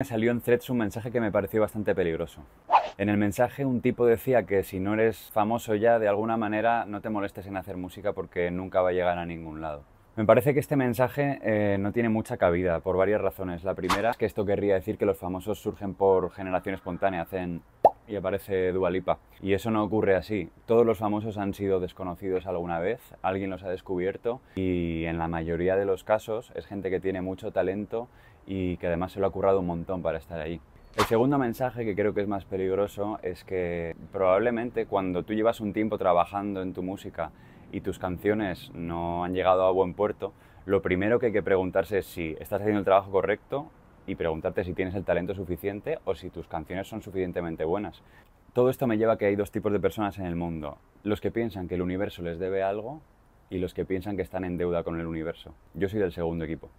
Me salió en Threads un mensaje que me pareció bastante peligroso. En el mensaje un tipo decía que si no eres famoso ya, de alguna manera no te molestes en hacer música porque nunca va a llegar a ningún lado. Me parece que este mensaje eh, no tiene mucha cabida por varias razones. La primera es que esto querría decir que los famosos surgen por generación espontánea, hacen y aparece Dualipa. Y eso no ocurre así. Todos los famosos han sido desconocidos alguna vez, alguien los ha descubierto y en la mayoría de los casos es gente que tiene mucho talento y que además se lo ha currado un montón para estar ahí. El segundo mensaje que creo que es más peligroso es que probablemente cuando tú llevas un tiempo trabajando en tu música y tus canciones no han llegado a buen puerto, lo primero que hay que preguntarse es si estás haciendo el trabajo correcto y preguntarte si tienes el talento suficiente o si tus canciones son suficientemente buenas. Todo esto me lleva a que hay dos tipos de personas en el mundo. Los que piensan que el universo les debe algo y los que piensan que están en deuda con el universo. Yo soy del segundo equipo.